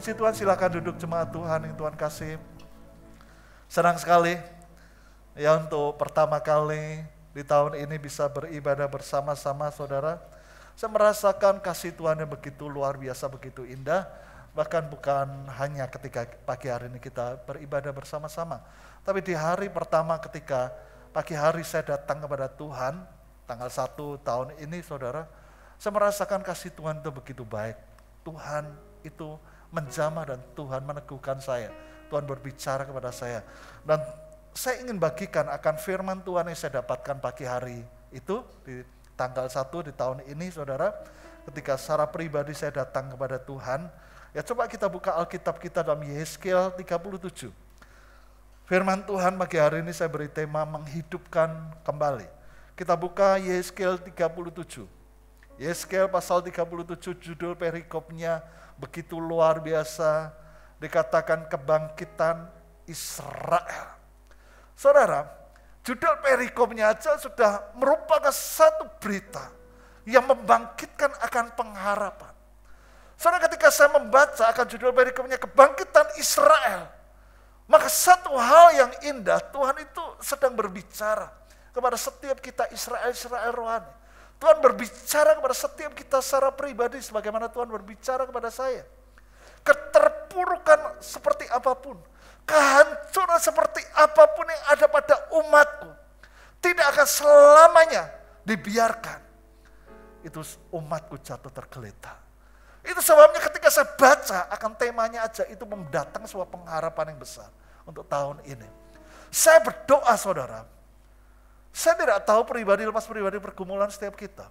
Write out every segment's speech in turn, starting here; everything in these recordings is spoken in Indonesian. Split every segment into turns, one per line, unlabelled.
Puji Tuhan, silahkan duduk jemaat Tuhan yang Tuhan kasih. Senang sekali ya untuk pertama kali di tahun ini bisa beribadah bersama-sama saudara. Saya merasakan kasih Tuhan yang begitu luar biasa, begitu indah. Bahkan bukan hanya ketika pagi hari ini kita beribadah bersama-sama. Tapi di hari pertama ketika pagi hari saya datang kepada Tuhan, tanggal 1 tahun ini saudara, saya merasakan kasih Tuhan itu begitu baik. Tuhan itu menjamah dan Tuhan meneguhkan saya. Tuhan berbicara kepada saya. Dan saya ingin bagikan akan firman Tuhan yang saya dapatkan pagi hari itu di tanggal 1 di tahun ini saudara ketika secara pribadi saya datang kepada Tuhan ya coba kita buka Alkitab kita dalam Yeskel 37 firman Tuhan pagi hari ini saya beri tema menghidupkan kembali kita buka Yeskel 37 Yeskel pasal 37 judul perikopnya begitu luar biasa dikatakan kebangkitan Israel. Saudara, judul perikopnya aja sudah merupakan satu berita yang membangkitkan akan pengharapan. Saudara ketika saya membaca akan judul perikopnya kebangkitan Israel, maka satu hal yang indah Tuhan itu sedang berbicara kepada setiap kita Israel-Israel rohani. Tuhan berbicara kepada setiap kita secara pribadi sebagaimana Tuhan berbicara kepada saya. Keterpurukan seperti apapun, kehancuran seperti apapun yang ada pada umatku, tidak akan selamanya dibiarkan. Itu umatku jatuh tergeletak. Itu sebabnya ketika saya baca akan temanya aja itu mendatang sebuah pengharapan yang besar untuk tahun ini. Saya berdoa saudara, saya tidak tahu pribadi lepas pribadi pergumulan setiap kita.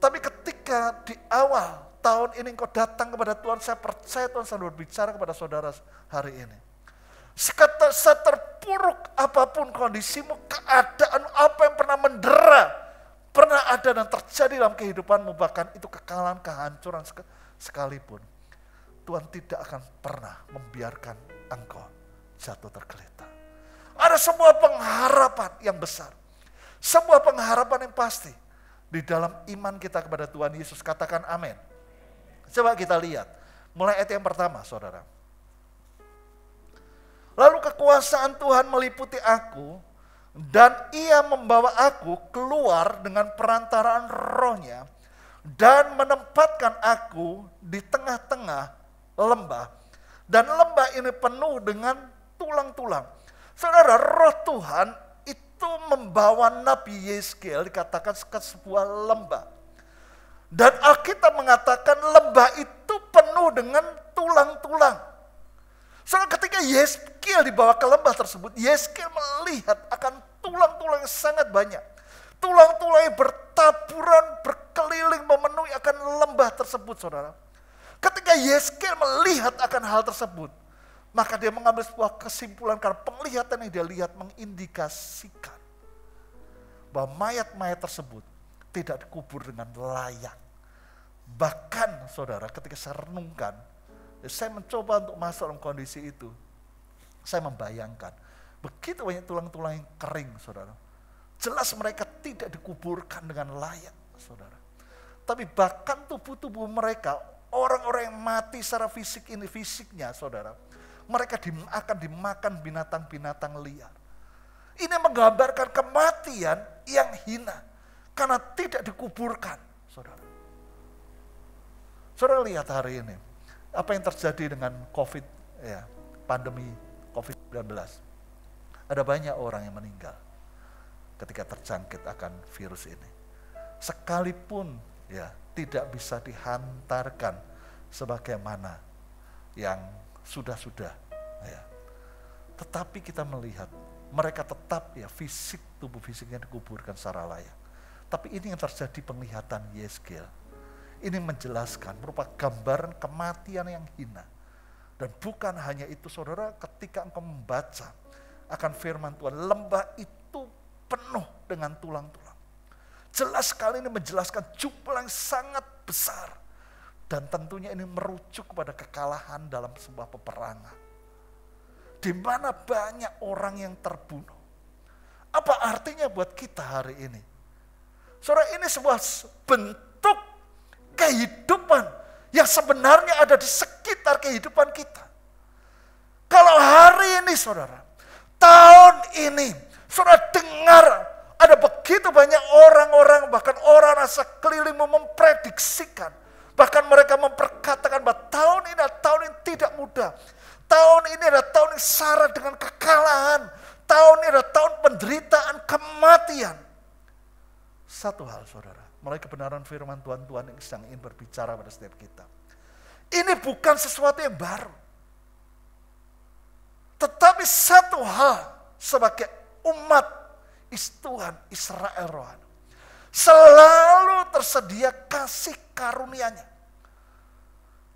Tapi ketika di awal tahun ini engkau datang kepada Tuhan, saya percaya Tuhan selalu berbicara kepada saudara hari ini. Sekata, seterpuruk apapun kondisimu, keadaan apa yang pernah mendera, pernah ada dan terjadi dalam kehidupanmu, bahkan itu kekalahan, kehancuran sekalipun. Tuhan tidak akan pernah membiarkan engkau jatuh tergeletak. Ada sebuah pengharapan yang besar sebuah pengharapan yang pasti di dalam iman kita kepada Tuhan Yesus. Katakan amin. Coba kita lihat. Mulai ayat yang pertama, saudara. Lalu kekuasaan Tuhan meliputi aku, dan ia membawa aku keluar dengan perantaraan rohnya, dan menempatkan aku di tengah-tengah lembah. Dan lembah ini penuh dengan tulang-tulang. Saudara, roh Tuhan itu membawa Nabi Yeskel dikatakan ke sebuah lembah. Dan Alkitab mengatakan lembah itu penuh dengan tulang-tulang. Soalnya ketika Yeskel dibawa ke lembah tersebut, Yeskel melihat akan tulang-tulang yang sangat banyak. Tulang-tulang yang bertaburan, berkeliling, memenuhi akan lembah tersebut, saudara. Ketika Yeskel melihat akan hal tersebut, maka dia mengambil sebuah kesimpulan karena penglihatan yang dia lihat mengindikasikan bahwa mayat-mayat tersebut tidak dikubur dengan layak. Bahkan saudara ketika saya renungkan, saya mencoba untuk masuk dalam kondisi itu. Saya membayangkan, begitu banyak tulang-tulang yang kering saudara. Jelas mereka tidak dikuburkan dengan layak saudara. Tapi bahkan tubuh-tubuh mereka, orang-orang yang mati secara fisik ini, fisiknya saudara mereka akan dimakan binatang-binatang liar. Ini menggambarkan kematian yang hina karena tidak dikuburkan, saudara. Saudara lihat hari ini, apa yang terjadi dengan COVID, ya, pandemi COVID-19. Ada banyak orang yang meninggal ketika terjangkit akan virus ini. Sekalipun ya tidak bisa dihantarkan sebagaimana yang sudah-sudah. Ya. Tetapi kita melihat mereka tetap ya fisik tubuh fisiknya dikuburkan secara layak. Tapi ini yang terjadi penglihatan Yeskel. Ini menjelaskan merupakan gambaran kematian yang hina. Dan bukan hanya itu saudara ketika engkau membaca akan firman Tuhan, lembah itu penuh dengan tulang-tulang. Jelas sekali ini menjelaskan jumlah yang sangat besar dan tentunya ini merujuk kepada kekalahan dalam sebuah peperangan. Di mana banyak orang yang terbunuh. Apa artinya buat kita hari ini? Saudara ini sebuah bentuk kehidupan yang sebenarnya ada di sekitar kehidupan kita. Kalau hari ini saudara, tahun ini, saudara dengar ada begitu banyak orang-orang bahkan orang rasa kelilingmu memprediksikan Bahkan mereka memperkatakan bahwa tahun ini adalah tahun yang tidak mudah. Tahun ini adalah tahun yang syarat dengan kekalahan. Tahun ini adalah tahun penderitaan, kematian. Satu hal saudara, mulai kebenaran firman Tuhan, Tuhan yang sedang ingin berbicara pada setiap kita. Ini bukan sesuatu yang baru. Tetapi satu hal sebagai umat is Tuhan Israel rohani. Selalu tersedia kasih karuniaNya.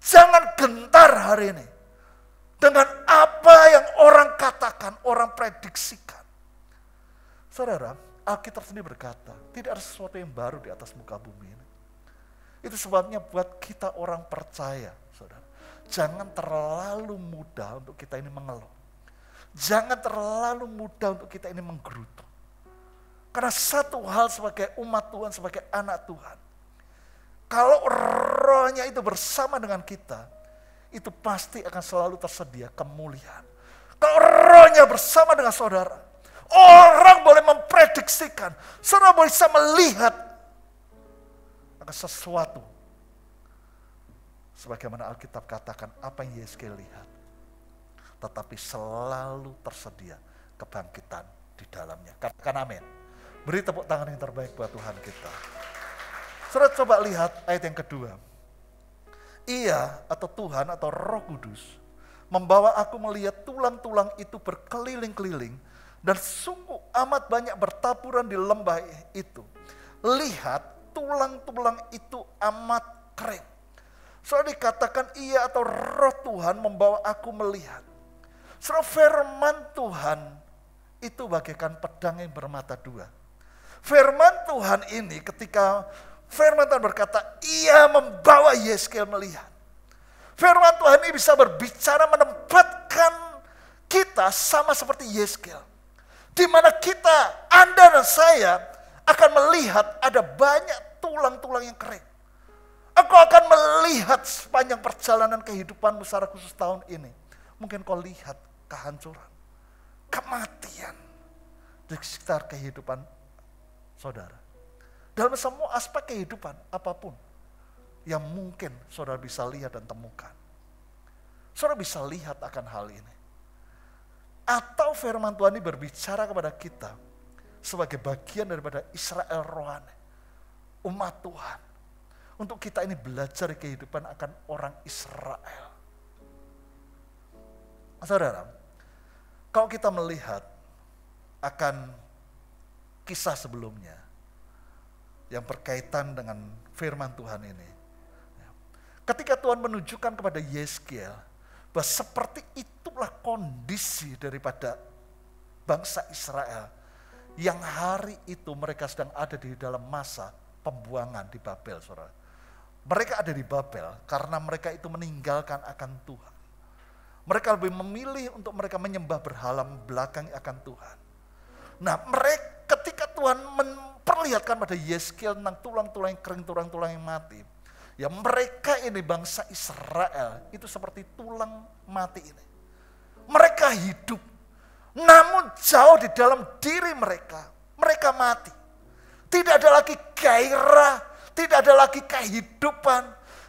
Jangan gentar hari ini dengan apa yang orang katakan, orang prediksikan. Saudara, Alkitab sendiri berkata, tidak ada sesuatu yang baru di atas muka bumi ini. Itu sebabnya buat kita orang percaya, saudara. Jangan terlalu mudah untuk kita ini mengeluh. Jangan terlalu mudah untuk kita ini menggerutu. Karena satu hal sebagai umat Tuhan, sebagai anak Tuhan, kalau rohnya itu bersama dengan kita, itu pasti akan selalu tersedia kemuliaan. Kalau rohnya bersama dengan saudara, orang boleh memprediksikan, saudara boleh bisa melihat akan sesuatu. Sebagaimana Alkitab katakan, apa yang Yesus lihat, tetapi selalu tersedia kebangkitan di dalamnya. Katakan amin. Beri tepuk tangan yang terbaik buat Tuhan kita. Saudara coba lihat ayat yang kedua. Ia atau Tuhan atau Roh Kudus membawa aku melihat tulang-tulang itu berkeliling-keliling dan sungguh amat banyak bertaburan di lembah itu. Lihat tulang-tulang itu amat kering. Soalnya dikatakan ia atau roh Tuhan membawa aku melihat. Soalnya firman Tuhan itu bagaikan pedang yang bermata dua. Firman Tuhan ini ketika Firman Tuhan berkata, ia membawa Yeskel melihat. Firman Tuhan ini bisa berbicara menempatkan kita sama seperti Yeskel. Di mana kita, Anda dan saya akan melihat ada banyak tulang-tulang yang kering. Engkau akan melihat sepanjang perjalanan kehidupan secara khusus tahun ini. Mungkin kau lihat kehancuran, kematian di sekitar kehidupan saudara. Dalam semua aspek kehidupan, apapun yang mungkin saudara bisa lihat dan temukan. Saudara bisa lihat akan hal ini. Atau firman Tuhan ini berbicara kepada kita sebagai bagian daripada Israel rohani, umat Tuhan. Untuk kita ini belajar kehidupan akan orang Israel. Saudara, kalau kita melihat akan kisah sebelumnya, yang berkaitan dengan firman Tuhan ini. Ya. Ketika Tuhan menunjukkan kepada Yeskiel bahwa seperti itulah kondisi daripada bangsa Israel yang hari itu mereka sedang ada di dalam masa pembuangan di Babel, saudara. Mereka ada di Babel karena mereka itu meninggalkan akan Tuhan. Mereka lebih memilih untuk mereka menyembah berhala belakang akan Tuhan. Nah, mereka ketika Tuhan men perlihatkan pada Yeskel tentang tulang-tulang yang kering, tulang-tulang yang mati. Ya mereka ini bangsa Israel itu seperti tulang mati ini. Mereka hidup, namun jauh di dalam diri mereka, mereka mati. Tidak ada lagi gairah, tidak ada lagi kehidupan.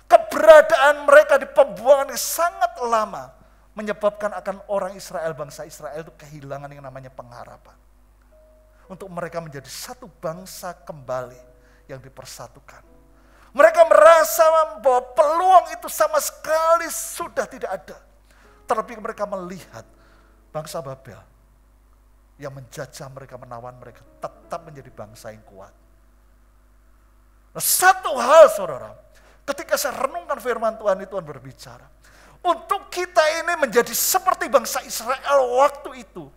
Keberadaan mereka di pembuangan yang sangat lama menyebabkan akan orang Israel, bangsa Israel itu kehilangan yang namanya pengharapan untuk mereka menjadi satu bangsa kembali yang dipersatukan. Mereka merasa bahwa peluang itu sama sekali sudah tidak ada. Terlebih mereka melihat bangsa Babel yang menjajah mereka, menawan mereka, tetap menjadi bangsa yang kuat. Nah, satu hal saudara, ketika saya renungkan firman Tuhan itu Tuhan berbicara. Untuk kita ini menjadi seperti bangsa Israel waktu itu,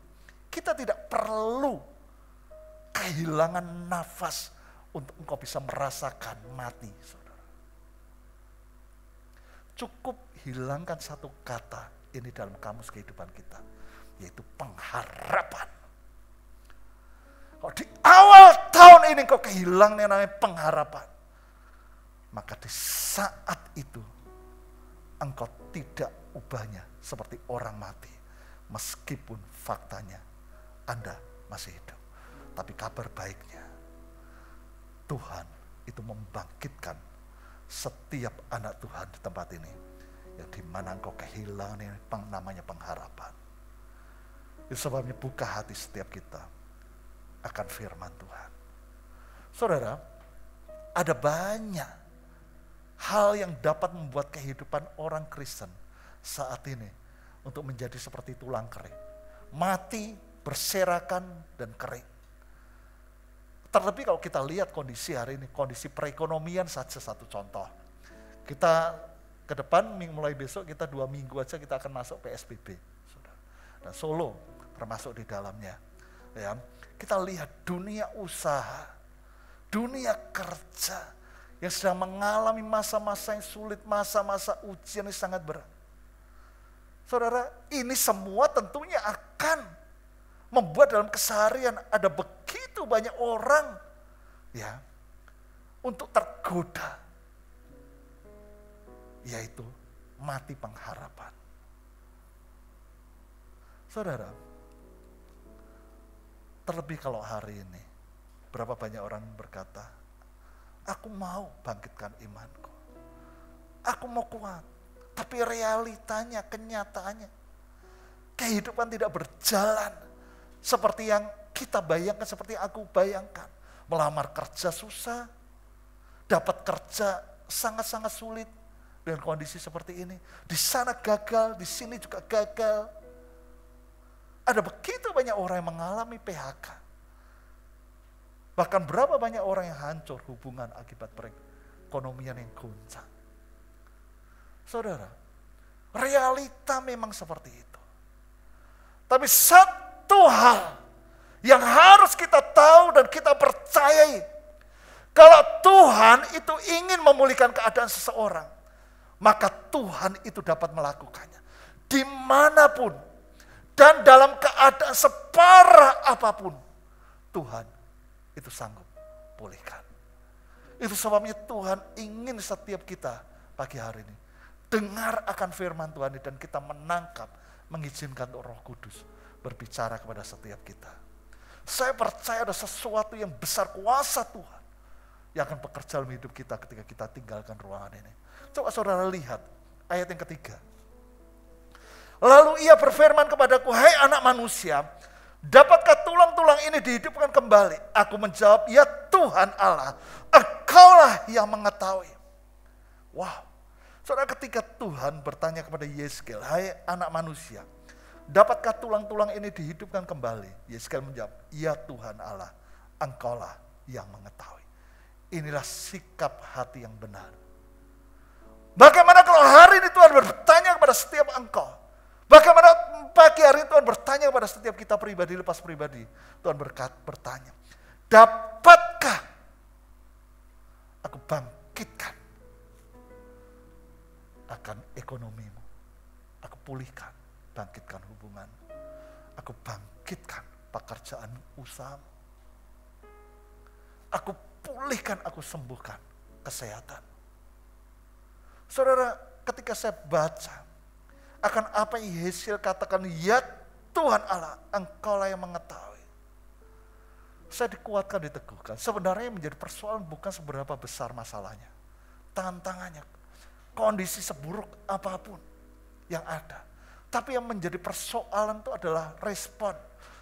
kita tidak perlu kehilangan nafas untuk engkau bisa merasakan mati, saudara. Cukup hilangkan satu kata ini dalam kamus kehidupan kita, yaitu pengharapan. Kalau di awal tahun ini kau kehilangan yang namanya pengharapan, maka di saat itu engkau tidak ubahnya seperti orang mati, meskipun faktanya Anda masih hidup. Tapi kabar baiknya, Tuhan itu membangkitkan setiap anak Tuhan di tempat ini. Ya, di mana engkau kehilangan ini namanya pengharapan. Itu ya, sebabnya buka hati setiap kita akan firman Tuhan. Saudara, ada banyak hal yang dapat membuat kehidupan orang Kristen saat ini untuk menjadi seperti tulang kering. Mati, berserakan, dan kering. Terlebih kalau kita lihat kondisi hari ini, kondisi perekonomian saja satu contoh. Kita ke depan mulai besok kita dua minggu aja kita akan masuk PSBB. Dan nah, Solo termasuk di dalamnya. Ya, kita lihat dunia usaha, dunia kerja yang sedang mengalami masa-masa yang sulit, masa-masa ujian yang sangat berat. Saudara, ini semua tentunya akan membuat dalam keseharian ada begitu banyak orang ya untuk tergoda yaitu mati pengharapan. Saudara, terlebih kalau hari ini berapa banyak orang berkata, aku mau bangkitkan imanku. Aku mau kuat. Tapi realitanya, kenyataannya, kehidupan tidak berjalan seperti yang kita bayangkan, seperti aku bayangkan. Melamar kerja susah, dapat kerja sangat-sangat sulit dengan kondisi seperti ini. Di sana gagal, di sini juga gagal. Ada begitu banyak orang yang mengalami PHK. Bahkan berapa banyak orang yang hancur hubungan akibat perekonomian yang goncang. Saudara, realita memang seperti itu. Tapi saat satu hal yang harus kita tahu dan kita percayai. Kalau Tuhan itu ingin memulihkan keadaan seseorang, maka Tuhan itu dapat melakukannya. Dimanapun dan dalam keadaan separah apapun, Tuhan itu sanggup pulihkan. Itu sebabnya Tuhan ingin setiap kita pagi hari ini dengar akan firman Tuhan dan kita menangkap, mengizinkan untuk roh kudus berbicara kepada setiap kita. Saya percaya ada sesuatu yang besar kuasa Tuhan yang akan bekerja dalam hidup kita ketika kita tinggalkan ruangan ini. Coba saudara lihat ayat yang ketiga. Lalu ia berfirman kepadaku, hai hey anak manusia, dapatkah tulang-tulang ini dihidupkan kembali? Aku menjawab, ya Tuhan Allah, engkaulah yang mengetahui. Wow, saudara ketika Tuhan bertanya kepada Yeskel, hai hey anak manusia, Dapatkah tulang-tulang ini dihidupkan kembali? Yeskel menjawab, ya Tuhan Allah, engkaulah yang mengetahui. Inilah sikap hati yang benar. Bagaimana kalau hari ini Tuhan bertanya kepada setiap engkau? Bagaimana pagi hari Tuhan bertanya kepada setiap kita pribadi lepas pribadi? Tuhan berkat bertanya, dapatkah aku bangkitkan akan ekonomimu? Aku pulihkan bangkitkan hubungan. Aku bangkitkan pekerjaan usaha. Aku pulihkan, aku sembuhkan kesehatan. Saudara, ketika saya baca akan apa yang Yesil katakan, ya Tuhan Allah, engkau lah yang mengetahui. Saya dikuatkan, diteguhkan. Sebenarnya menjadi persoalan bukan seberapa besar masalahnya. Tantangannya, kondisi seburuk apapun yang ada. Tapi yang menjadi persoalan itu adalah respon,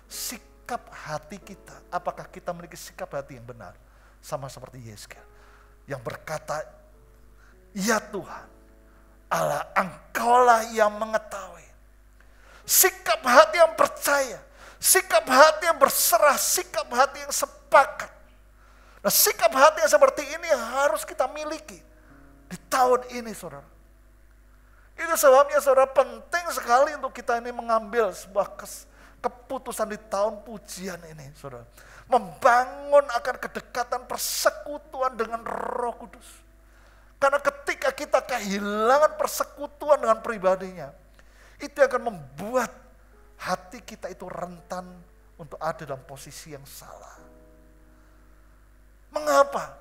sikap hati kita. Apakah kita memiliki sikap hati yang benar? Sama seperti Yeskel yang berkata, Ya Tuhan, Allah engkaulah yang mengetahui. Sikap hati yang percaya, sikap hati yang berserah, sikap hati yang sepakat. Nah sikap hati yang seperti ini harus kita miliki di tahun ini saudara itu sebabnya saudara penting sekali untuk kita ini mengambil sebuah kes, keputusan di tahun pujian ini saudara. Membangun akan kedekatan persekutuan dengan roh kudus. Karena ketika kita kehilangan persekutuan dengan pribadinya, itu akan membuat hati kita itu rentan untuk ada dalam posisi yang salah. Mengapa?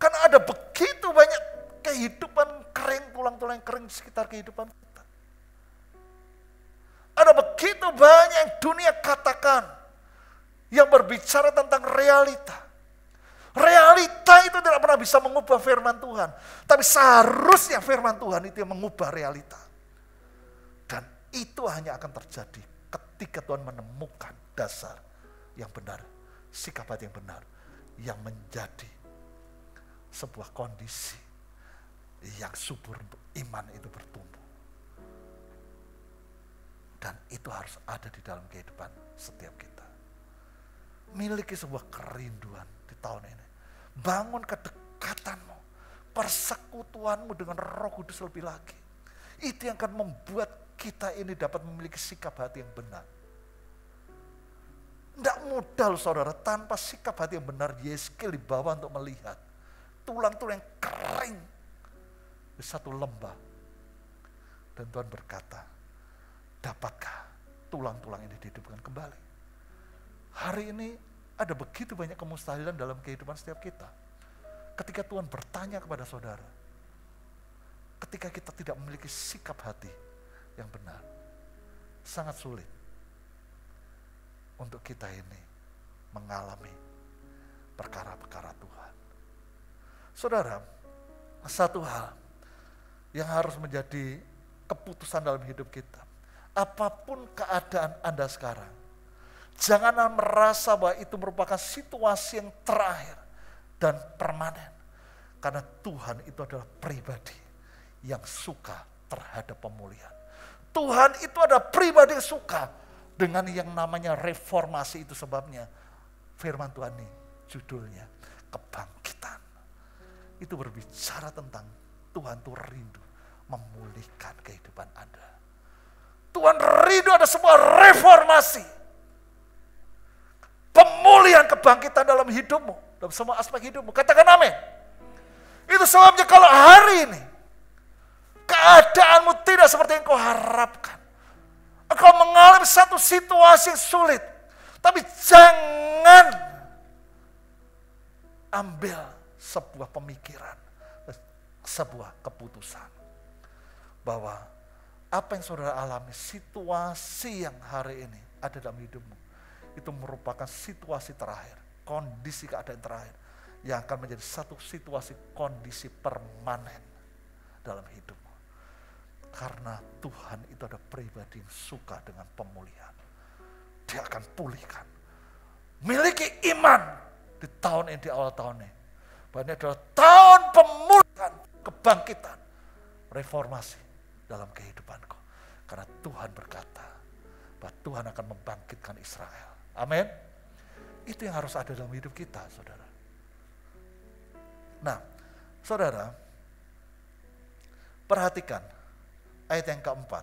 Karena ada begitu banyak kehidupan kering, tulang-tulang kering di sekitar kehidupan kita. Ada begitu banyak yang dunia katakan yang berbicara tentang realita. Realita itu tidak pernah bisa mengubah firman Tuhan. Tapi seharusnya firman Tuhan itu yang mengubah realita. Dan itu hanya akan terjadi ketika Tuhan menemukan dasar yang benar. Sikap hati yang benar. Yang menjadi sebuah kondisi yang subur iman itu bertumbuh. Dan itu harus ada di dalam kehidupan setiap kita. Miliki sebuah kerinduan di tahun ini. Bangun kedekatanmu, persekutuanmu dengan roh kudus lebih lagi. Itu yang akan membuat kita ini dapat memiliki sikap hati yang benar. Tidak mudah saudara, tanpa sikap hati yang benar, Yeskiel dibawa untuk melihat. Tulang-tulang yang kering, di satu lembah. Dan Tuhan berkata, dapatkah tulang-tulang ini dihidupkan kembali? Hari ini ada begitu banyak kemustahilan dalam kehidupan setiap kita. Ketika Tuhan bertanya kepada saudara, ketika kita tidak memiliki sikap hati yang benar, sangat sulit untuk kita ini mengalami perkara-perkara Tuhan. Saudara, satu hal yang harus menjadi keputusan dalam hidup kita. Apapun keadaan Anda sekarang, janganlah merasa bahwa itu merupakan situasi yang terakhir dan permanen. Karena Tuhan itu adalah pribadi yang suka terhadap pemulihan. Tuhan itu adalah pribadi yang suka dengan yang namanya reformasi itu sebabnya. Firman Tuhan ini judulnya kebangkitan. Itu berbicara tentang Tuhan itu rindu memulihkan kehidupan Anda. Tuhan rindu ada sebuah reformasi. Pemulihan kebangkitan dalam hidupmu. Dalam semua aspek hidupmu. Katakan amin. Itu sebabnya kalau hari ini keadaanmu tidak seperti yang kau harapkan. Engkau mengalami satu situasi yang sulit. Tapi jangan ambil sebuah pemikiran, sebuah keputusan bahwa apa yang saudara alami, situasi yang hari ini ada dalam hidupmu, itu merupakan situasi terakhir, kondisi keadaan terakhir yang akan menjadi satu situasi kondisi permanen dalam hidupmu. Karena Tuhan itu ada pribadi yang suka dengan pemulihan. Dia akan pulihkan. Miliki iman di tahun ini, di awal tahun ini. Bahannya adalah tahun pemulihan, kebangkitan, reformasi dalam kehidupanku. Karena Tuhan berkata bahwa Tuhan akan membangkitkan Israel. Amin. Itu yang harus ada dalam hidup kita, saudara. Nah, saudara, perhatikan ayat yang keempat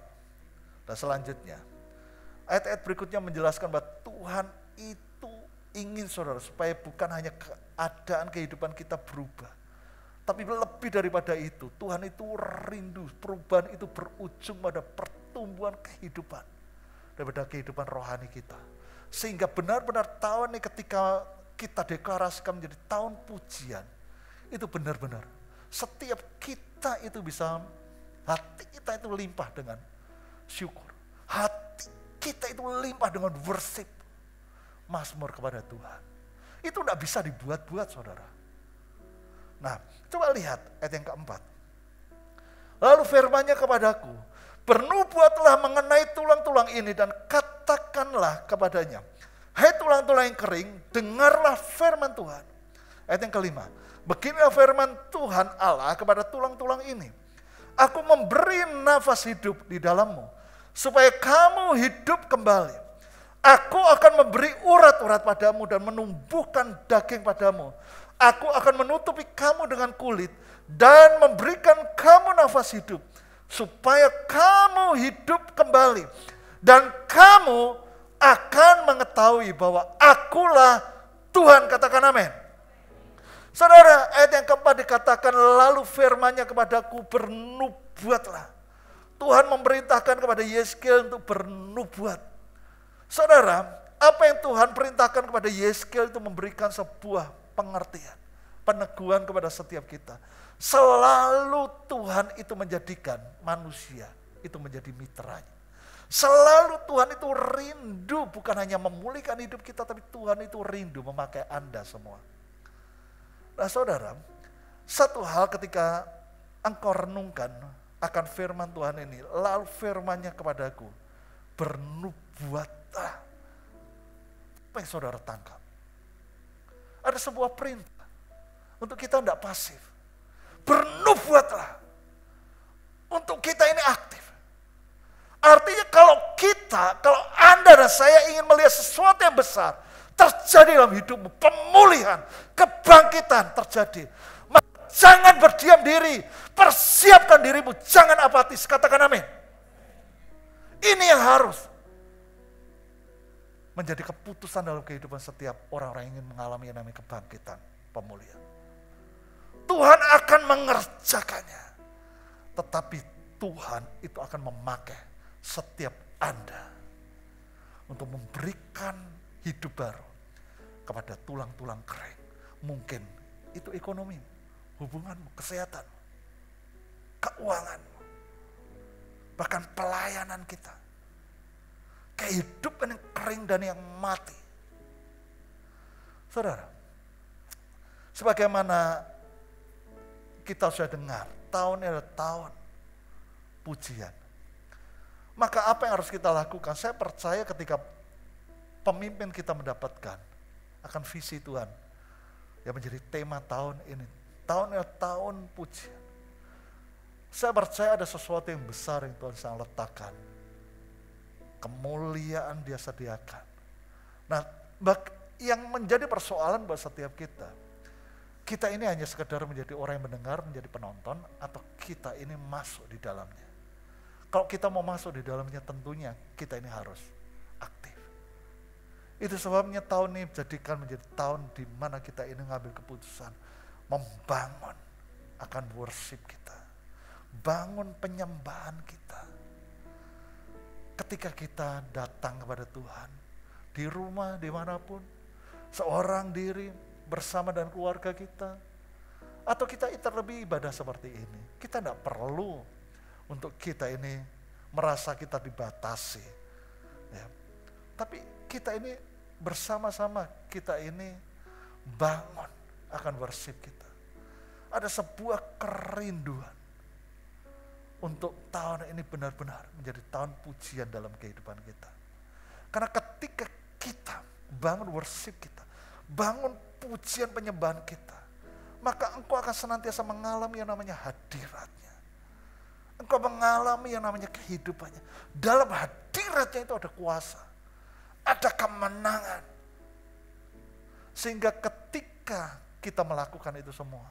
dan selanjutnya. Ayat-ayat berikutnya menjelaskan bahwa Tuhan itu ingin saudara supaya bukan hanya keadaan kehidupan kita berubah, tapi lebih daripada itu, Tuhan itu rindu perubahan itu berujung pada pertumbuhan kehidupan daripada kehidupan rohani kita. Sehingga benar-benar tahun ini ketika kita deklarasikan menjadi tahun pujian, itu benar-benar setiap kita itu bisa hati kita itu limpah dengan syukur. Hati kita itu limpah dengan worship. Masmur kepada Tuhan. Itu tidak bisa dibuat-buat saudara Nah, coba lihat ayat yang keempat. Lalu firmannya kepadaku, bernubuatlah mengenai tulang-tulang ini dan katakanlah kepadanya, hai tulang-tulang yang kering, dengarlah firman Tuhan. Ayat yang kelima, beginilah firman Tuhan Allah kepada tulang-tulang ini. Aku memberi nafas hidup di dalammu, supaya kamu hidup kembali. Aku akan memberi urat-urat padamu dan menumbuhkan daging padamu Aku akan menutupi kamu dengan kulit dan memberikan kamu nafas hidup supaya kamu hidup kembali dan kamu akan mengetahui bahwa akulah Tuhan katakan amin saudara ayat yang keempat dikatakan lalu firman-Nya kepadaku bernubuatlah Tuhan memerintahkan kepada Yeskel untuk bernubuat saudara apa yang Tuhan perintahkan kepada Yeskel itu memberikan sebuah pengertian, peneguhan kepada setiap kita. Selalu Tuhan itu menjadikan manusia itu menjadi mitranya. Selalu Tuhan itu rindu bukan hanya memulihkan hidup kita tapi Tuhan itu rindu memakai Anda semua. Nah saudara, satu hal ketika engkau renungkan akan firman Tuhan ini, lalu firmannya kepadaku, bernubuatlah. Apa yang saudara tangkap? Ada sebuah perintah untuk kita tidak pasif. Bernubuatlah. Untuk kita ini aktif. Artinya kalau kita, kalau Anda dan saya ingin melihat sesuatu yang besar, terjadi dalam hidupmu, pemulihan, kebangkitan terjadi. Maka jangan berdiam diri, persiapkan dirimu, jangan apatis, katakan amin. Ini yang harus menjadi keputusan dalam kehidupan setiap orang-orang yang ingin mengalami yang namanya kebangkitan, pemulihan. Tuhan akan mengerjakannya. Tetapi Tuhan itu akan memakai setiap Anda untuk memberikan hidup baru kepada tulang-tulang kering. Mungkin itu ekonomi, hubungan, kesehatan, keuangan, bahkan pelayanan kita. Kehidupan yang kering dan yang mati. Saudara, sebagaimana kita sudah dengar, tahun ini adalah tahun pujian. Maka apa yang harus kita lakukan? Saya percaya ketika pemimpin kita mendapatkan akan visi Tuhan yang menjadi tema tahun ini. Tahun ini tahun pujian. Saya percaya ada sesuatu yang besar yang Tuhan sedang letakkan kemuliaan dia sediakan. Nah, yang menjadi persoalan buat setiap kita, kita ini hanya sekedar menjadi orang yang mendengar, menjadi penonton, atau kita ini masuk di dalamnya. Kalau kita mau masuk di dalamnya tentunya kita ini harus aktif. Itu sebabnya tahun ini jadikan menjadi tahun di mana kita ini ngambil keputusan membangun akan worship kita. Bangun penyembahan kita ketika kita datang kepada Tuhan, di rumah, dimanapun, seorang diri, bersama dan keluarga kita, atau kita terlebih ibadah seperti ini, kita tidak perlu untuk kita ini merasa kita dibatasi. Ya. Tapi kita ini bersama-sama kita ini bangun akan worship kita. Ada sebuah kerinduan untuk tahun ini benar-benar menjadi tahun pujian dalam kehidupan kita. Karena ketika kita bangun worship kita, bangun pujian penyembahan kita, maka engkau akan senantiasa mengalami yang namanya hadiratnya. Engkau mengalami yang namanya kehidupannya. Dalam hadiratnya itu ada kuasa, ada kemenangan. Sehingga ketika kita melakukan itu semua,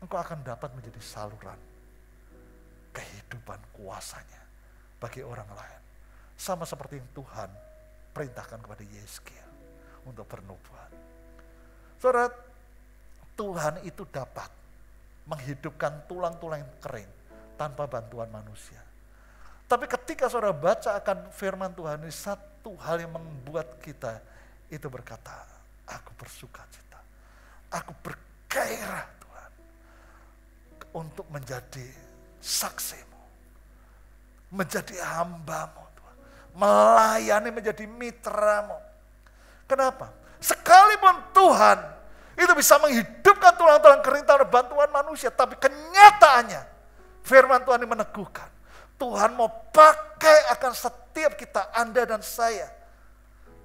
engkau akan dapat menjadi saluran kehidupan kuasanya bagi orang lain. Sama seperti yang Tuhan perintahkan kepada Yeskiel untuk bernubuat. Saudara, Tuhan itu dapat menghidupkan tulang-tulang yang kering tanpa bantuan manusia. Tapi ketika saudara baca akan firman Tuhan ini, satu hal yang membuat kita itu berkata, aku bersuka cita, aku bergairah Tuhan untuk menjadi saksimu. Menjadi hambamu. Tuhan. Melayani menjadi mitramu. Kenapa? Sekalipun Tuhan itu bisa menghidupkan tulang-tulang kering tanpa bantuan manusia. Tapi kenyataannya firman Tuhan ini meneguhkan. Tuhan mau pakai akan setiap kita, Anda dan saya.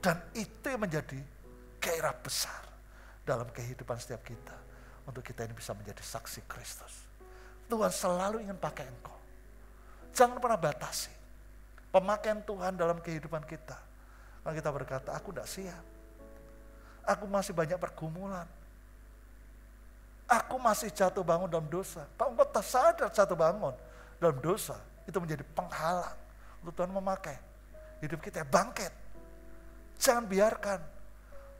Dan itu yang menjadi gairah besar dalam kehidupan setiap kita. Untuk kita ini bisa menjadi saksi Kristus. Tuhan selalu ingin pakai engkau. Jangan pernah batasi pemakaian Tuhan dalam kehidupan kita. Kalau kita berkata, aku tidak siap. Aku masih banyak pergumulan. Aku masih jatuh bangun dalam dosa. Kalau engkau tak sadar jatuh bangun dalam dosa, itu menjadi penghalang untuk Tuhan memakai hidup kita. Bangkit. Jangan biarkan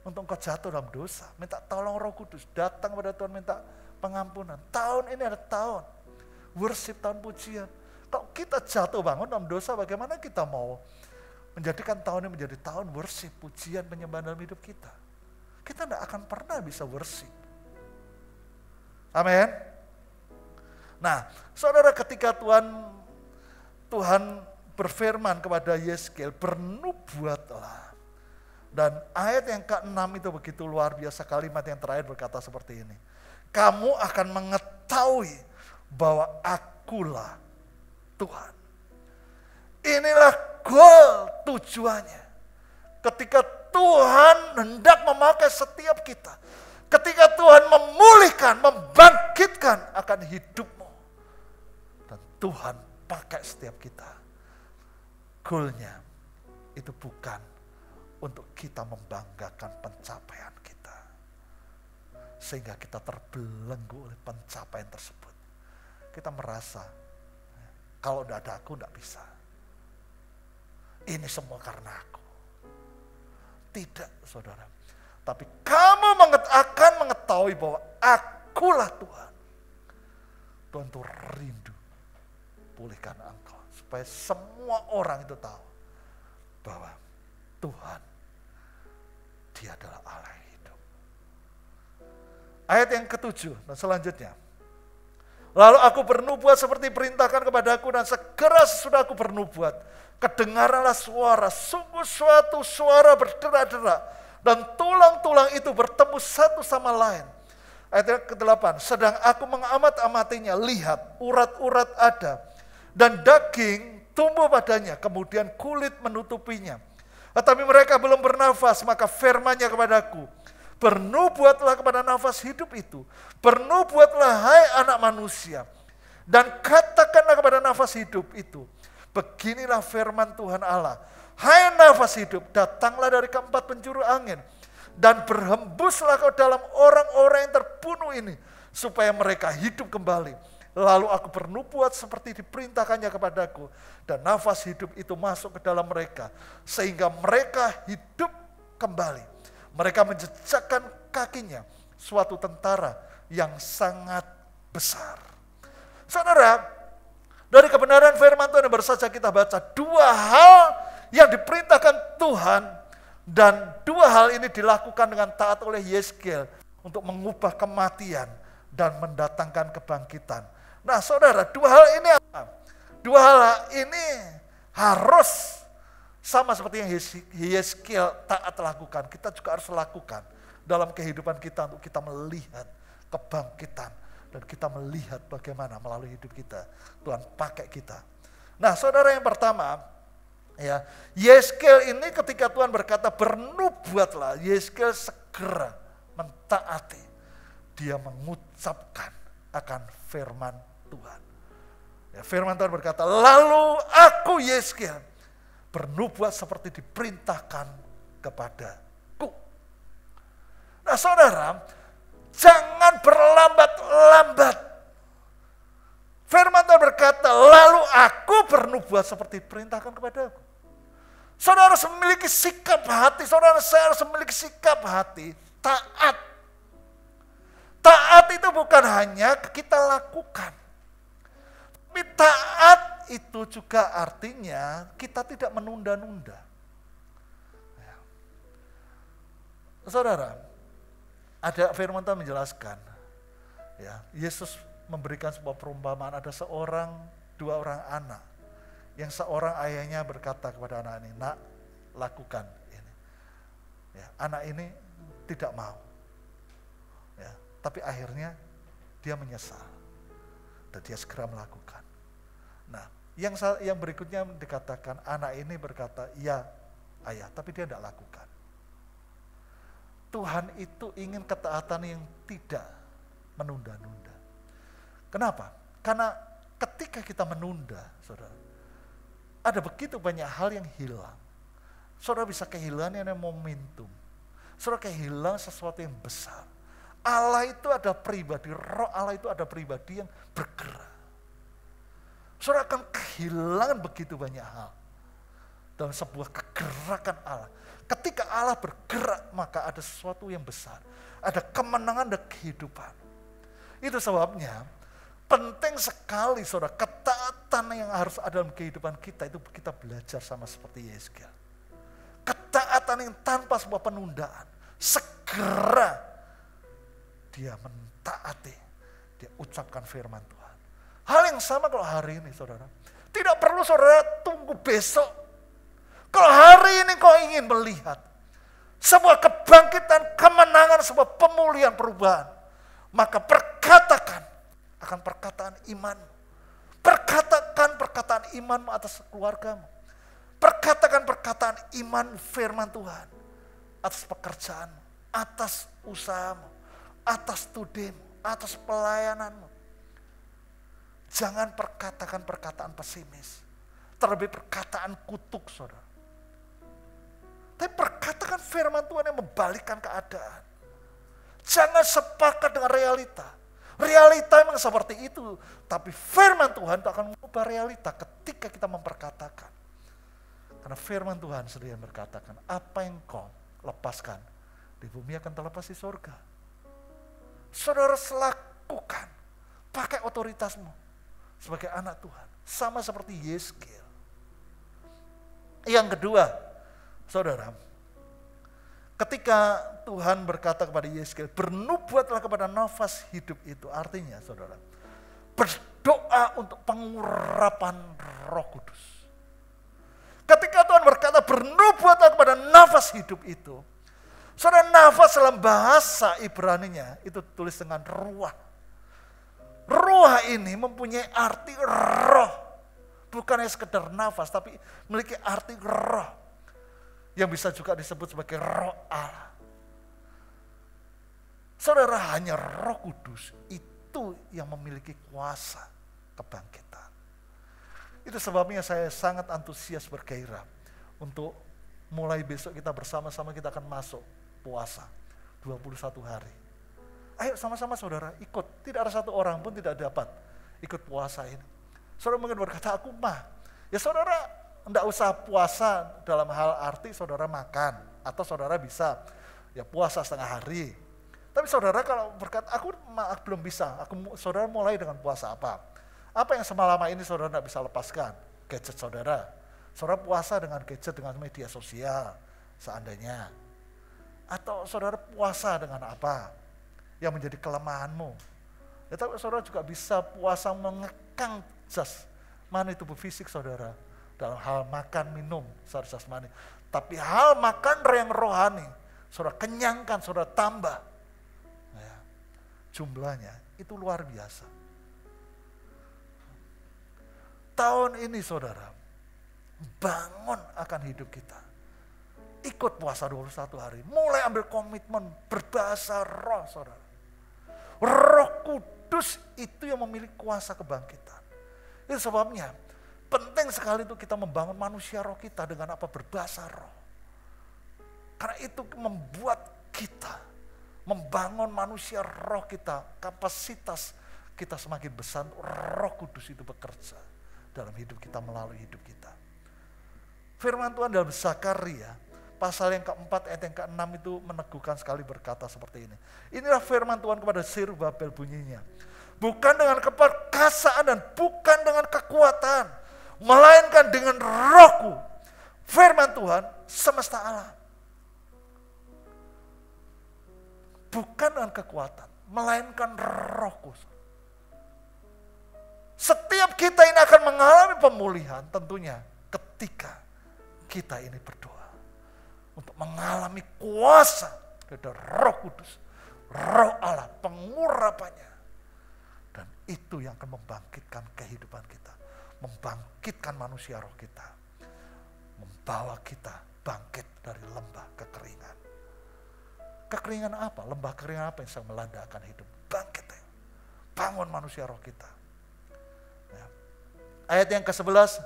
untuk engkau jatuh dalam dosa. Minta tolong roh kudus. Datang kepada Tuhan minta pengampunan. Tahun ini ada tahun worship, tahun pujian. Kalau kita jatuh bangun dalam dosa, bagaimana kita mau menjadikan tahun ini menjadi tahun worship, pujian, penyembahan dalam hidup kita? Kita tidak akan pernah bisa worship. Amin. Nah, saudara ketika Tuhan Tuhan berfirman kepada Yeskel, bernubuatlah. Dan ayat yang ke-6 itu begitu luar biasa kalimat yang terakhir berkata seperti ini. Kamu akan mengetahui bahwa akulah Tuhan. Inilah goal tujuannya. Ketika Tuhan hendak memakai setiap kita. Ketika Tuhan memulihkan, membangkitkan akan hidupmu. Dan Tuhan pakai setiap kita. Goalnya itu bukan untuk kita membanggakan pencapaian kita. Sehingga kita terbelenggu oleh pencapaian tersebut kita merasa kalau tidak ada aku tidak bisa. Ini semua karena aku. Tidak, saudara. Tapi kamu akan mengetahui bahwa akulah Tuhan. Tuhan itu rindu pulihkan engkau. Supaya semua orang itu tahu bahwa Tuhan dia adalah Allah hidup. Ayat yang ketujuh dan nah selanjutnya. Lalu aku bernubuat seperti perintahkan kepadaku dan segera sesudah aku bernubuat. Kedengaranlah suara, sungguh suatu suara berderak-derak. Dan tulang-tulang itu bertemu satu sama lain. Ayat ke-8, sedang aku mengamat-amatinya, lihat urat-urat ada. Dan daging tumbuh padanya, kemudian kulit menutupinya. Tetapi mereka belum bernafas, maka firmanya kepadaku, bernubuatlah kepada nafas hidup itu. Bernubuatlah hai anak manusia. Dan katakanlah kepada nafas hidup itu. Beginilah firman Tuhan Allah. Hai nafas hidup, datanglah dari keempat penjuru angin. Dan berhembuslah kau dalam orang-orang yang terbunuh ini. Supaya mereka hidup kembali. Lalu aku bernubuat seperti diperintahkannya kepadaku. Dan nafas hidup itu masuk ke dalam mereka. Sehingga mereka hidup kembali. Mereka menjejakkan kakinya suatu tentara yang sangat besar. Saudara, dari kebenaran firman Tuhan yang baru saja kita baca dua hal yang diperintahkan Tuhan dan dua hal ini dilakukan dengan taat oleh Yeskel untuk mengubah kematian dan mendatangkan kebangkitan. Nah saudara, dua hal ini apa? Dua hal ini harus sama seperti yang Yeskiel taat lakukan, kita juga harus lakukan dalam kehidupan kita untuk kita melihat kebangkitan dan kita melihat bagaimana melalui hidup kita Tuhan pakai kita. Nah, saudara yang pertama, ya Yeskel ini ketika Tuhan berkata bernubuatlah, Yeskel segera mentaati. Dia mengucapkan akan firman Tuhan. Ya, firman Tuhan berkata, lalu aku Yeskel bernubuat seperti diperintahkan kepadaku. Nah saudara, jangan berlambat-lambat. Firman Tuhan berkata, lalu aku bernubuat seperti diperintahkan kepadaku. Saudara harus memiliki sikap hati, saudara saya harus memiliki sikap hati, taat. Taat itu bukan hanya kita lakukan. Tapi taat itu juga artinya kita tidak menunda-nunda. Ya. Saudara, ada firman Tuhan menjelaskan, ya, Yesus memberikan sebuah perumpamaan ada seorang dua orang anak yang seorang ayahnya berkata kepada anak ini, nak lakukan ini. Ya, anak ini tidak mau, ya, tapi akhirnya dia menyesal dan dia segera melakukan. Yang yang berikutnya dikatakan anak ini berkata, "Ya, ayah," tapi dia tidak lakukan. Tuhan itu ingin ketaatan yang tidak menunda-nunda. Kenapa? Karena ketika kita menunda, saudara, ada begitu banyak hal yang hilang. Saudara bisa kehilangan yang momentum. Saudara kehilangan sesuatu yang besar. Allah itu ada pribadi, roh Allah itu ada pribadi yang bergerak. Saudara akan kehilangan begitu banyak hal dalam sebuah kegerakan Allah. Ketika Allah bergerak, maka ada sesuatu yang besar, ada kemenangan dan kehidupan. Itu sebabnya penting sekali saudara ketaatan yang harus ada dalam kehidupan kita itu kita belajar sama seperti Yesus. Ketaatan yang tanpa sebuah penundaan, segera dia mentaati, dia ucapkan firman Tuhan. Hal yang sama kalau hari ini saudara. Tidak perlu saudara tunggu besok. Kalau hari ini kau ingin melihat sebuah kebangkitan, kemenangan, sebuah pemulihan perubahan. Maka perkatakan akan perkataan imanmu. Perkatakan perkataan imanmu atas keluargamu. Perkatakan perkataan iman firman Tuhan. Atas pekerjaanmu, atas usahamu, atas studimu, atas pelayananmu Jangan perkatakan perkataan pesimis. Terlebih perkataan kutuk, saudara. Tapi perkatakan firman Tuhan yang membalikkan keadaan. Jangan sepakat dengan realita. Realita memang seperti itu. Tapi firman Tuhan itu akan mengubah realita ketika kita memperkatakan. Karena firman Tuhan sendiri yang berkatakan, apa yang kau lepaskan, di bumi akan terlepas di surga. Saudara selakukan, pakai otoritasmu sebagai anak Tuhan. Sama seperti Yeskel. Yang kedua, saudara, ketika Tuhan berkata kepada Yeskel, bernubuatlah kepada nafas hidup itu. Artinya, saudara, berdoa untuk pengurapan roh kudus. Ketika Tuhan berkata bernubuatlah kepada nafas hidup itu. Saudara nafas dalam bahasa Ibrani-nya itu tulis dengan ruah Roh ini mempunyai arti roh. Bukan hanya sekedar nafas, tapi memiliki arti roh. Yang bisa juga disebut sebagai roh Allah. Saudara, hanya roh kudus itu yang memiliki kuasa kebangkitan. Itu sebabnya saya sangat antusias bergairah untuk mulai besok kita bersama-sama kita akan masuk puasa 21 hari. Ayo sama-sama saudara ikut. Tidak ada satu orang pun tidak dapat ikut puasa ini. Saudara mungkin berkata, aku mah. Ya saudara, enggak usah puasa dalam hal arti saudara makan. Atau saudara bisa ya puasa setengah hari. Tapi saudara kalau berkata, aku maaf belum bisa. Aku Saudara mulai dengan puasa apa? Apa yang semalama ini saudara tidak bisa lepaskan? Gadget saudara. Saudara puasa dengan gadget, dengan media sosial seandainya. Atau saudara puasa dengan apa? yang menjadi kelemahanmu. Ya, tapi saudara juga bisa puasa mengekang jas mani tubuh fisik saudara dalam hal makan minum secara jasmani. Tapi hal makan yang rohani, saudara kenyangkan, saudara tambah. Ya, jumlahnya itu luar biasa. Tahun ini saudara, bangun akan hidup kita. Ikut puasa 21 hari, mulai ambil komitmen berbahasa roh saudara. Roh Kudus itu yang memiliki kuasa kebangkitan. Itu sebabnya penting sekali itu kita membangun manusia roh kita dengan apa berbahasa roh. Karena itu membuat kita membangun manusia roh kita, kapasitas kita semakin besar, roh kudus itu bekerja dalam hidup kita melalui hidup kita. Firman Tuhan dalam Zakaria pasal yang keempat ayat yang keenam itu meneguhkan sekali berkata seperti ini. Inilah firman Tuhan kepada Sir Babel bunyinya. Bukan dengan keperkasaan dan bukan dengan kekuatan, melainkan dengan rohku. Firman Tuhan semesta alam. Bukan dengan kekuatan, melainkan rohku. Setiap kita ini akan mengalami pemulihan tentunya ketika kita ini berdoa untuk mengalami kuasa dari roh kudus. Roh Allah, pengurapannya. Dan itu yang akan membangkitkan kehidupan kita. Membangkitkan manusia roh kita. Membawa kita bangkit dari lembah kekeringan. Kekeringan apa? Lembah kekeringan apa yang sedang melanda akan hidup? Bangkit ya. Bangun manusia roh kita. Ya. Ayat yang ke-11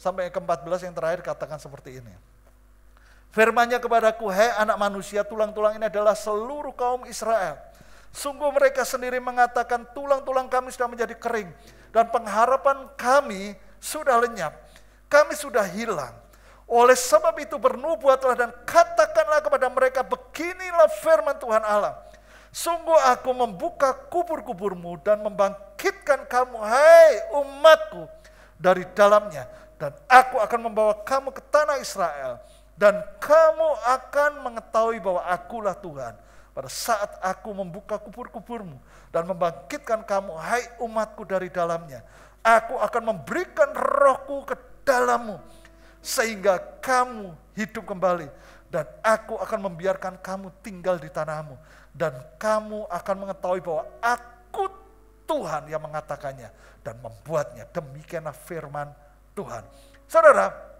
sampai yang ke-14 yang terakhir katakan seperti ini. Firmanya kepadaku, hei anak manusia, tulang-tulang ini adalah seluruh kaum Israel. Sungguh mereka sendiri mengatakan tulang-tulang kami sudah menjadi kering dan pengharapan kami sudah lenyap. Kami sudah hilang. Oleh sebab itu bernubuatlah dan katakanlah kepada mereka beginilah firman Tuhan Allah. Sungguh aku membuka kubur-kuburmu dan membangkitkan kamu, hei umatku, dari dalamnya. Dan aku akan membawa kamu ke tanah Israel dan kamu akan mengetahui bahwa akulah Tuhan. Pada saat aku membuka kubur-kuburmu dan membangkitkan kamu, hai umatku dari dalamnya. Aku akan memberikan rohku ke dalammu sehingga kamu hidup kembali. Dan aku akan membiarkan kamu tinggal di tanahmu. Dan kamu akan mengetahui bahwa aku Tuhan yang mengatakannya dan membuatnya. Demikianlah firman Tuhan. Saudara,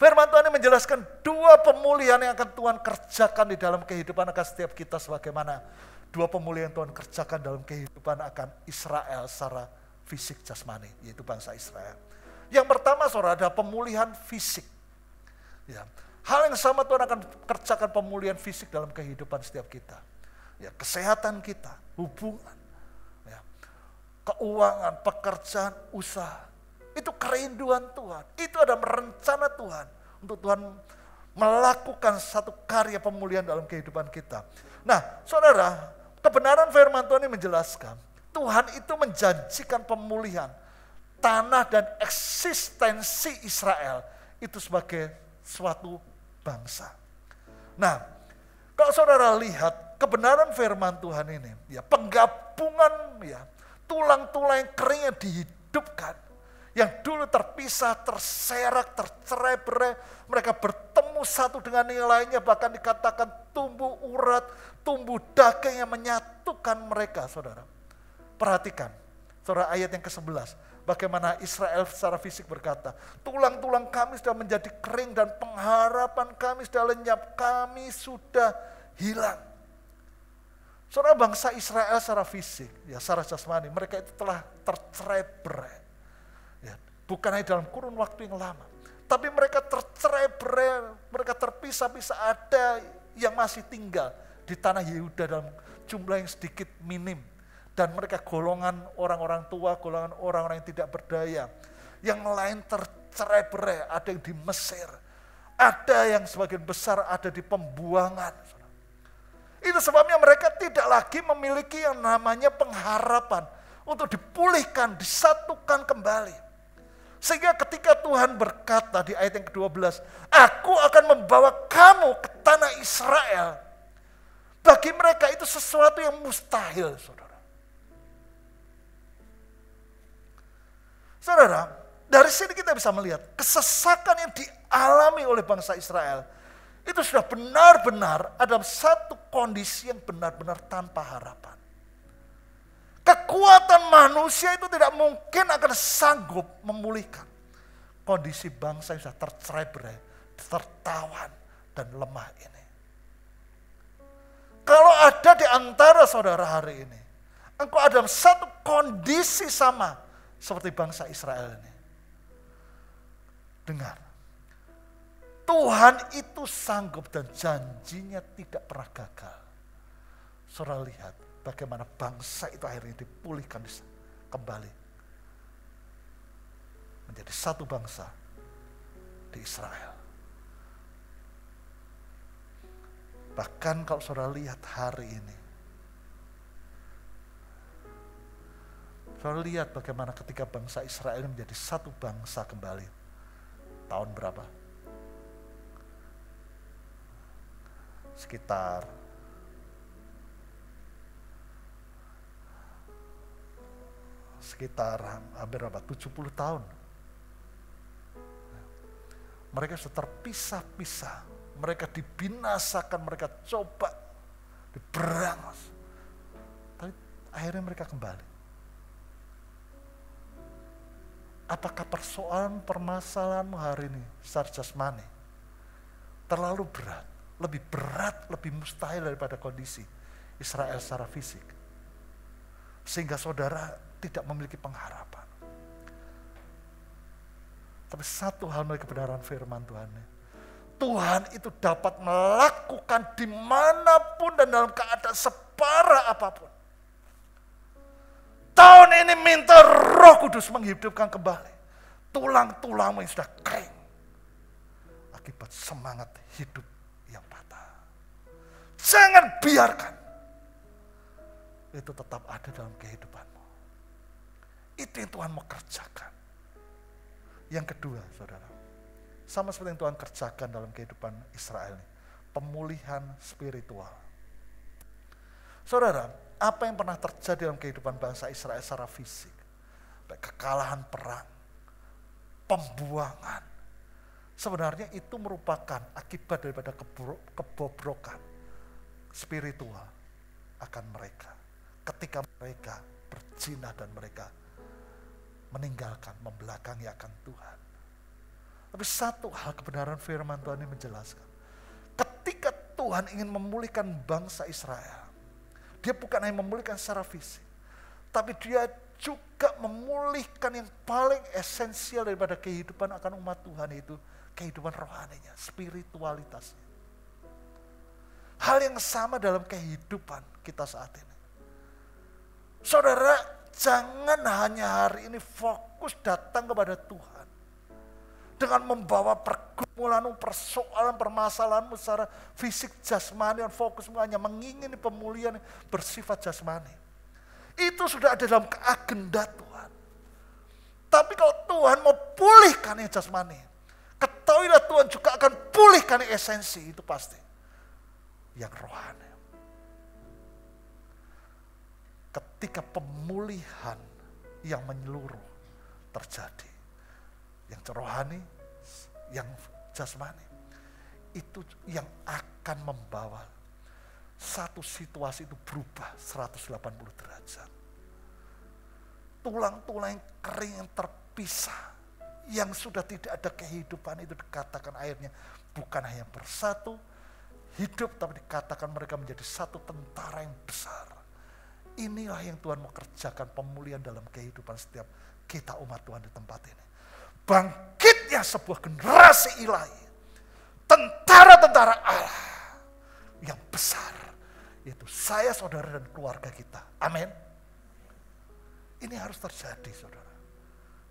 Firman Tuhan ini menjelaskan dua pemulihan yang akan Tuhan kerjakan di dalam kehidupan akan setiap kita sebagaimana dua pemulihan Tuhan kerjakan dalam kehidupan akan Israel secara fisik jasmani, yaitu bangsa Israel. Yang pertama saudara ada pemulihan fisik. Ya. Hal yang sama Tuhan akan kerjakan pemulihan fisik dalam kehidupan setiap kita. Ya, kesehatan kita, hubungan, ya, keuangan, pekerjaan, usaha, itu kerinduan Tuhan. Itu ada rencana Tuhan. Untuk Tuhan melakukan satu karya pemulihan dalam kehidupan kita. Nah, saudara, kebenaran firman Tuhan ini menjelaskan. Tuhan itu menjanjikan pemulihan tanah dan eksistensi Israel itu sebagai suatu bangsa. Nah, kalau saudara lihat kebenaran firman Tuhan ini, ya penggabungan ya tulang-tulang yang keringnya dihidupkan yang dulu terpisah, terserak, tercerai berai, mereka bertemu satu dengan yang lainnya, bahkan dikatakan tumbuh urat, tumbuh daging yang menyatukan mereka, saudara. Perhatikan, saudara ayat yang ke-11, bagaimana Israel secara fisik berkata, tulang-tulang kami sudah menjadi kering dan pengharapan kami sudah lenyap, kami sudah hilang. Saudara bangsa Israel secara fisik, ya secara jasmani, mereka itu telah tercerai berai Bukan hanya dalam kurun waktu yang lama. Tapi mereka tercerai berai, mereka terpisah-pisah. Ada yang masih tinggal di tanah Yehuda dalam jumlah yang sedikit minim. Dan mereka golongan orang-orang tua, golongan orang-orang yang tidak berdaya. Yang lain tercerai berai, ada yang di Mesir. Ada yang sebagian besar ada di pembuangan. Itu sebabnya mereka tidak lagi memiliki yang namanya pengharapan untuk dipulihkan, disatukan kembali. Sehingga ketika Tuhan berkata di ayat yang ke-12, aku akan membawa kamu ke tanah Israel. Bagi mereka itu sesuatu yang mustahil, saudara. Saudara, dari sini kita bisa melihat kesesakan yang dialami oleh bangsa Israel itu sudah benar-benar ada satu kondisi yang benar-benar tanpa harapan. Kekuatan manusia itu tidak mungkin akan sanggup memulihkan. Kondisi bangsa yang sudah tercerai tertawan, dan lemah ini. Kalau ada di antara saudara hari ini, engkau ada satu kondisi sama seperti bangsa Israel ini. Dengar, Tuhan itu sanggup dan janjinya tidak pernah gagal. Saudara lihat, bagaimana bangsa itu akhirnya dipulihkan kembali menjadi satu bangsa di Israel. Bahkan kalau saudara lihat hari ini, saudara lihat bagaimana ketika bangsa Israel menjadi satu bangsa kembali. Tahun berapa? Sekitar sekitar hampir tujuh 70 tahun. Mereka sudah terpisah-pisah, mereka dibinasakan, mereka coba diberangus. Tapi akhirnya mereka kembali. Apakah persoalan permasalahanmu hari ini secara jasmani terlalu berat, lebih berat, lebih mustahil daripada kondisi Israel secara fisik? Sehingga saudara tidak memiliki pengharapan. Tapi satu hal melalui kebenaran firman Tuhan. Ya. Tuhan itu dapat melakukan dimanapun dan dalam keadaan separah apapun. Tahun ini minta roh kudus menghidupkan kembali. Tulang-tulangmu yang sudah kering. Akibat semangat hidup yang patah. Jangan biarkan. Itu tetap ada dalam kehidupanmu. Itu yang Tuhan mau kerjakan. Yang kedua, saudara, sama seperti yang Tuhan kerjakan dalam kehidupan Israel ini, pemulihan spiritual. Saudara, apa yang pernah terjadi dalam kehidupan bangsa Israel secara fisik, kekalahan perang, pembuangan, sebenarnya itu merupakan akibat daripada kebobrokan spiritual akan mereka ketika mereka berzina dan mereka meninggalkan, membelakangi akan Tuhan. Tapi satu hal kebenaran firman Tuhan ini menjelaskan. Ketika Tuhan ingin memulihkan bangsa Israel, dia bukan hanya memulihkan secara fisik, tapi dia juga memulihkan yang paling esensial daripada kehidupan akan umat Tuhan itu kehidupan rohaninya, spiritualitasnya. Hal yang sama dalam kehidupan kita saat ini. Saudara, Jangan hanya hari ini fokus datang kepada Tuhan. Dengan membawa pergumulanmu, persoalan, permasalahanmu secara fisik, jasmani, dan fokus hanya mengingini pemulihan bersifat jasmani. Itu sudah ada dalam agenda Tuhan. Tapi kalau Tuhan mau pulihkan yang jasmani, ketahuilah Tuhan juga akan pulihkan esensi, itu pasti. Yang rohani. ketika pemulihan yang menyeluruh terjadi. Yang rohani, yang jasmani. Itu yang akan membawa satu situasi itu berubah 180 derajat. Tulang-tulang yang kering yang terpisah yang sudah tidak ada kehidupan itu dikatakan airnya bukan hanya bersatu hidup tapi dikatakan mereka menjadi satu tentara yang besar Inilah yang Tuhan mau kerjakan pemulihan dalam kehidupan setiap kita umat Tuhan di tempat ini. Bangkitnya sebuah generasi ilahi. Tentara-tentara Allah yang besar. yaitu saya, saudara, dan keluarga kita. Amin. Ini harus terjadi, saudara.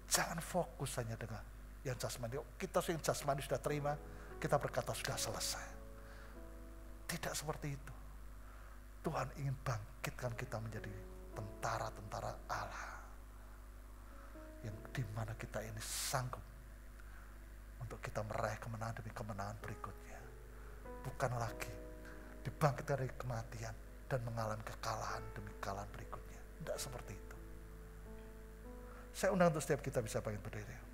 Jangan fokus hanya dengan yang jasmani. Kita yang jasmani sudah terima, kita berkata sudah selesai. Tidak seperti itu. Tuhan ingin bangkitkan kita menjadi tentara-tentara Allah. Yang dimana kita ini sanggup untuk kita meraih kemenangan demi kemenangan berikutnya. Bukan lagi dibangkitkan dari kematian dan mengalami kekalahan demi kekalahan berikutnya. Tidak seperti itu. Saya undang untuk setiap kita bisa bangkit berdiri.